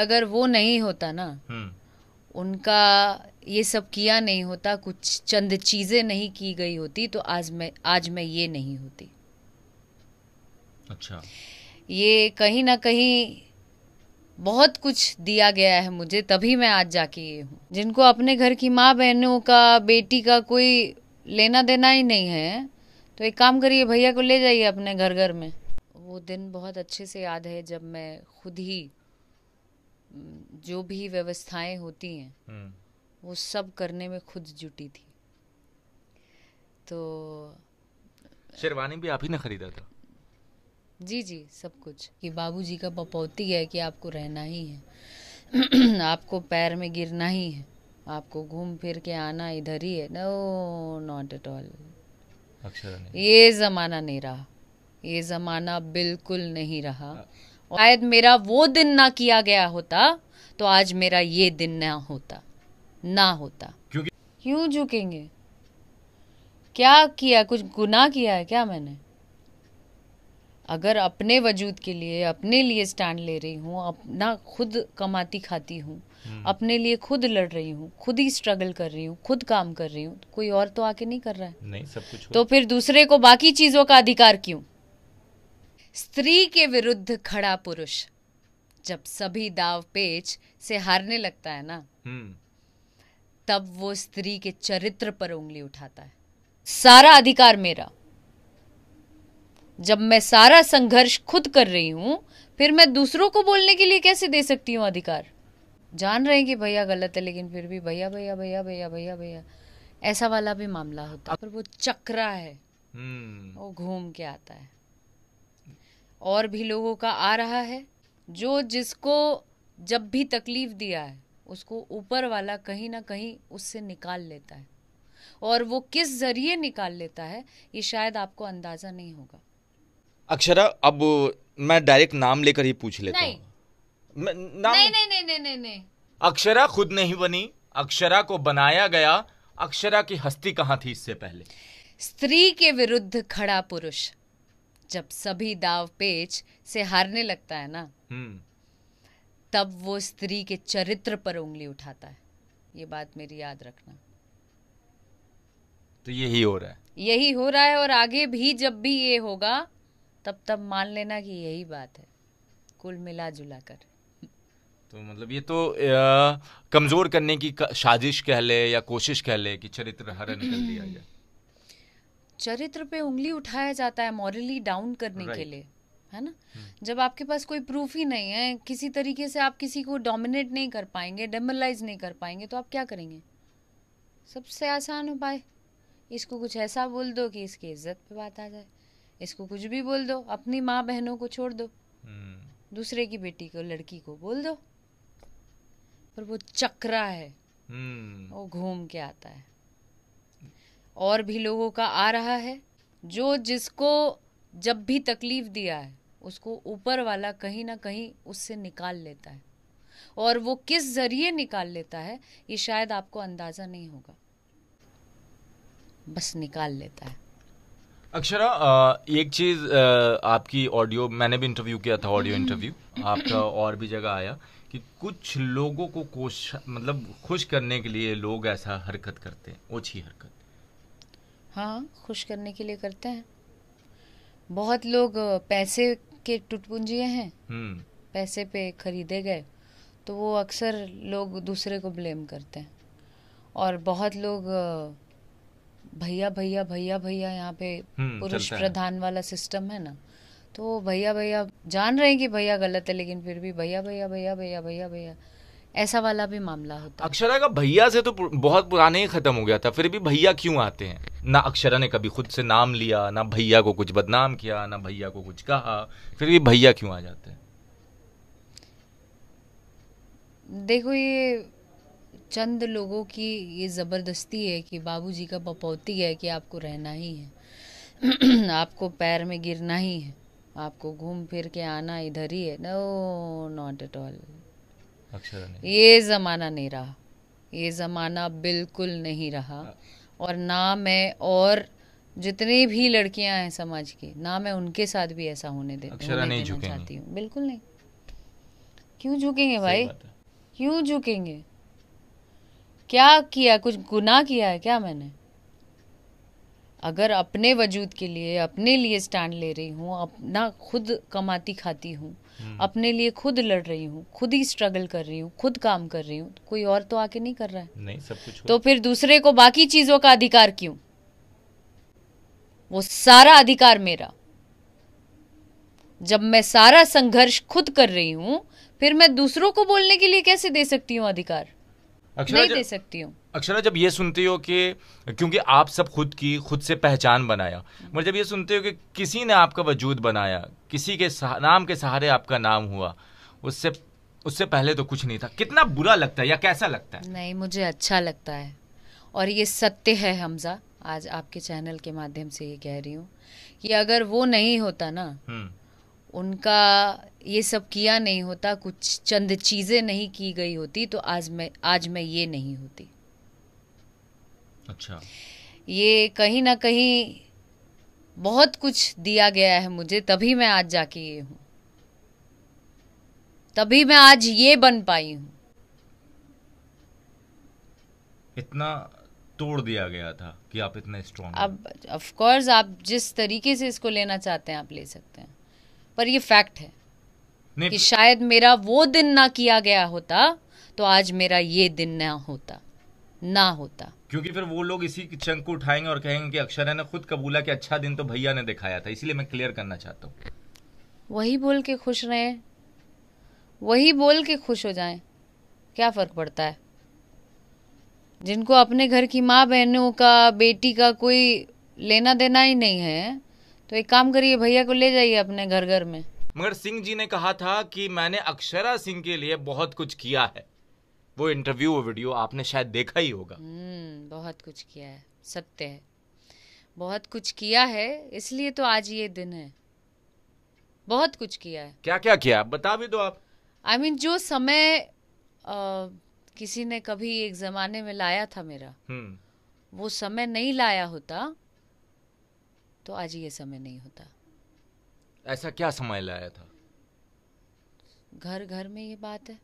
अगर वो नहीं होता ना हम्म। उनका ये सब किया नहीं होता कुछ चंद चीजें नहीं की गई होती तो आज मैं आज मैं ये नहीं होती अच्छा ये कहीं ना कहीं बहुत कुछ दिया गया है मुझे तभी मैं आज जाके ये हूँ जिनको अपने घर की माँ बहनों का बेटी का कोई लेना देना ही नहीं है तो एक काम करिए भैया को ले जाइए अपने घर घर में वो दिन बहुत अच्छे से याद है जब मैं खुद ही जो भी व्यवस्थाएं होती हैं हम्म। वो सब करने में खुद जुटी थी तो शेरवानी भी आप ही ने खरीदा था जी जी सब कुछ कि बाबूजी का पपौती है कि आपको रहना ही है आपको पैर में गिरना ही है आपको घूम फिर के आना इधर ही है नो नॉट एट ऑल ये ज़माना नहीं रहा ये ज़माना बिल्कुल नहीं रहा हाँ। शायद मेरा वो दिन ना किया गया होता तो आज मेरा ये दिन ना होता ना होता क्योंकि क्यों झुकेंगे क्या किया कुछ गुनाह किया है क्या मैंने अगर अपने वजूद के लिए अपने लिए स्टैंड ले रही हूँ अपना खुद कमाती खाती हूँ हम्म। अपने लिए खुद लड़ रही हूँ खुद ही स्ट्रगल कर रही हूँ खुद काम कर रही हूँ तो कोई और तो आके नहीं कर रहा है नहीं सब कुछ तो फिर दूसरे को बाकी चीजों का अधिकार क्यों स्त्री के विरुद्ध खड़ा पुरुष जब सभी दाव पेच से हारने लगता है ना हम्म। तब वो स्त्री के चरित्र पर उंगली उठाता है सारा अधिकार मेरा जब मैं सारा संघर्ष खुद कर रही हूँ फिर मैं दूसरों को बोलने के लिए कैसे दे सकती हूँ अधिकार जान रहे हैं कि भैया गलत है लेकिन फिर भी भैया भैया भैया भैया भैया भैया ऐसा वाला भी मामला होता है पर वो चक्रा है हम्म। वो घूम के आता है और भी लोगों का आ रहा है जो जिसको जब भी तकलीफ दिया है उसको ऊपर वाला कहीं ना कहीं उससे निकाल लेता है और वो किस जरिए निकाल लेता है ये शायद आपको अंदाजा नहीं होगा अक्षरा अब मैं डायरेक्ट नाम लेकर ही पूछ लेता हूँ नाम... नहीं, नहीं, नहीं, नहीं, नहीं, नहीं। अक्षरा खुद नहीं बनी अक्षरा को बनाया गया अक्षरा की हस्ती कहाँ थी इससे पहले स्त्री के विरुद्ध खड़ा पुरुष जब सभी दाव पेच से हारने लगता है ना हम्म। तब वो स्त्री के चरित्र पर उंगली उठाता है ये बात मेरी याद रखना तो यही हो रहा है यही हो रहा है और आगे भी जब भी ये होगा तब तब मान लेना कि यही बात है कुल मिला जुला कर तो मतलब ये तो कमजोर करने की साजिश कह ले या कोशिश कह ले कि चरित्र हरण कर दिया जाए चरित्र पे उंगली उठाया जाता है मॉरली डाउन करने right. के लिए है ना जब आपके पास कोई प्रूफ ही नहीं है किसी तरीके से आप किसी को डोमिनेट नहीं कर पाएंगे डेमोलाइज नहीं कर पाएंगे तो आप क्या करेंगे सबसे आसान उपाय इसको कुछ ऐसा बोल दो कि इसकी इज्जत पे बात आ जाए इसको कुछ भी बोल दो अपनी माँ बहनों को छोड़ दो हम्म। दूसरे की बेटी को लड़की को बोल दो पर वो चक्रा है हम्म। वो घूम के आता है और भी लोगों का आ रहा है जो जिसको जब भी तकलीफ दिया है उसको ऊपर वाला कहीं ना कहीं उससे निकाल लेता है और वो किस जरिए निकाल लेता है ये शायद आपको अंदाज़ा नहीं होगा बस निकाल लेता है अक्षरा एक चीज़ आपकी ऑडियो मैंने भी इंटरव्यू किया था ऑडियो इंटरव्यू हम्म। आपका और भी जगह आया कि कुछ लोगों को कोश मतलब खुश करने के लिए लोग ऐसा हरकत करते हैं ओछी हरकत हाँ खुश करने के लिए करते हैं बहुत लोग पैसे के टुटपुंजिए हैं हम्म। पैसे पे खरीदे गए तो वो अक्सर लोग दूसरे को ब्लेम करते हैं और बहुत लोग भैया भैया भैया भैया यहाँ पे हम्म, पुरुष प्रधान वाला सिस्टम है ना तो भैया भैया जान रहे हैं कि भैया गलत है लेकिन फिर भी भैया भैया भैया भैया भैया भैया ऐसा वाला भी मामला होता है अक्षरा का भैया से तो बहुत पुराने ही खत्म हो गया था फिर भी भैया क्यों आते हैं ना अक्षरा ने कभी खुद से नाम लिया ना भैया को कुछ बदनाम किया ना भैया को कुछ कहा फिर भी भैया क्यों आ जाते हैं देखो ये चंद लोगों की ये ज़बरदस्ती है कि बाबूजी का पपौती है कि आपको रहना ही है आपको पैर में गिरना ही है आपको घूम फिर के आना इधर ही है नो नॉट एट ऑल ये ज़माना नहीं रहा ये ज़माना बिल्कुल नहीं रहा हाँ। और ना मैं और जितनी भी लड़कियां हैं समाज की ना मैं उनके साथ भी ऐसा होने दे होने नहीं देना चाहती हूँ बिल्कुल नहीं क्यों झुकेंगे भाई क्यों झुकेंगे क्या किया कुछ गुनाह किया है क्या मैंने अगर अपने वजूद के लिए अपने लिए स्टैंड ले रही हूँ अपना खुद कमाती खाती हूँ हम्म। अपने लिए खुद लड़ रही हूँ खुद ही स्ट्रगल कर रही हूँ खुद काम कर रही हूँ कोई और तो आके नहीं कर रहा है नहीं सब कुछ तो फिर दूसरे को बाकी चीज़ों का अधिकार क्यों वो सारा अधिकार मेरा जब मैं सारा संघर्ष खुद कर रही हूँ फिर मैं दूसरों को बोलने के लिए कैसे दे सकती हूँ अधिकार नहीं दे सकती हूँ अक्षरा जब ये सुनते हो कि क्योंकि आप सब खुद की खुद से पहचान बनाया मगर जब ये सुनते हो कि किसी ने आपका वजूद बनाया किसी के नाम के सहारे आपका नाम हुआ उससे उससे पहले तो कुछ नहीं था कितना बुरा लगता है या कैसा लगता है नहीं मुझे अच्छा लगता है और ये सत्य है हमजा आज आपके चैनल के माध्यम से ये कह रही हूँ कि अगर वो नहीं होता ना हम्म। उनका ये सब किया नहीं होता कुछ चंद चीज़ें नहीं की गई होती तो आज मैं आज मैं ये नहीं होती अच्छा ये कहीं ना कहीं बहुत कुछ दिया गया है मुझे तभी मैं आज जाके ये हूँ तभी मैं आज ये बन पाई हूँ इतना तोड़ दिया गया था कि आप इतने स्ट्रॉन्ग अब ऑफ कोर्स आप जिस तरीके से इसको लेना चाहते हैं आप ले सकते हैं पर ये फैक्ट है कि शायद मेरा वो दिन ना किया गया होता तो आज मेरा ये दिन ना होता ना होता क्योंकि फिर वो लोग इसी चंक को उठाएंगे और कहेंगे कि अक्षरा ने खुद कबूला कि अच्छा दिन तो भैया ने दिखाया था इसीलिए मैं क्लियर करना चाहता हूँ वही बोल के खुश रहे वही बोल के खुश हो जाए क्या फ़र्क पड़ता है जिनको अपने घर की माँ बहनों का बेटी का कोई लेना देना ही नहीं है तो एक काम करिए भैया को ले जाइए अपने घर घर में मगर सिंह जी ने कहा था कि मैंने अक्षरा सिंह के लिए बहुत कुछ किया है वो इंटरव्यू वो वीडियो आपने शायद देखा ही होगा हम्म, बहुत कुछ किया है सत्य है बहुत कुछ किया है इसलिए तो आज ये दिन है बहुत कुछ किया है क्या क्या किया बता भी दो आप आई I मीन mean, जो समय आ, किसी ने कभी एक जमाने में लाया था मेरा हम्म। वो समय नहीं लाया होता तो आज ये समय नहीं होता ऐसा क्या समय लाया था घर घर में ये बात है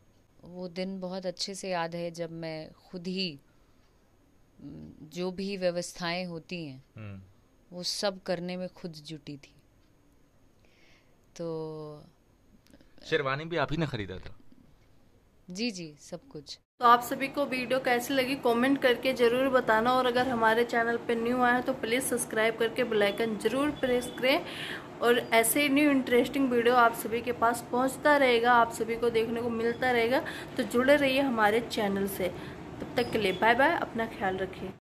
वो दिन बहुत अच्छे से याद है जब मैं खुद ही जो भी व्यवस्थाएं होती हैं हम्म। वो सब करने में खुद जुटी थी तो शेरवानी भी आप ही ने खरीदा था जी जी सब कुछ तो आप सभी को वीडियो कैसी लगी कमेंट करके ज़रूर बताना और अगर हमारे चैनल पर न्यू आए तो प्लीज़ सब्सक्राइब करके बेल आइकन ज़रूर प्रेस करें और ऐसे ही न्यू इंटरेस्टिंग वीडियो आप सभी के पास पहुंचता रहेगा आप सभी को देखने को मिलता रहेगा तो जुड़े रहिए हमारे चैनल से तब तक के लिए बाय बाय अपना ख्याल रखिए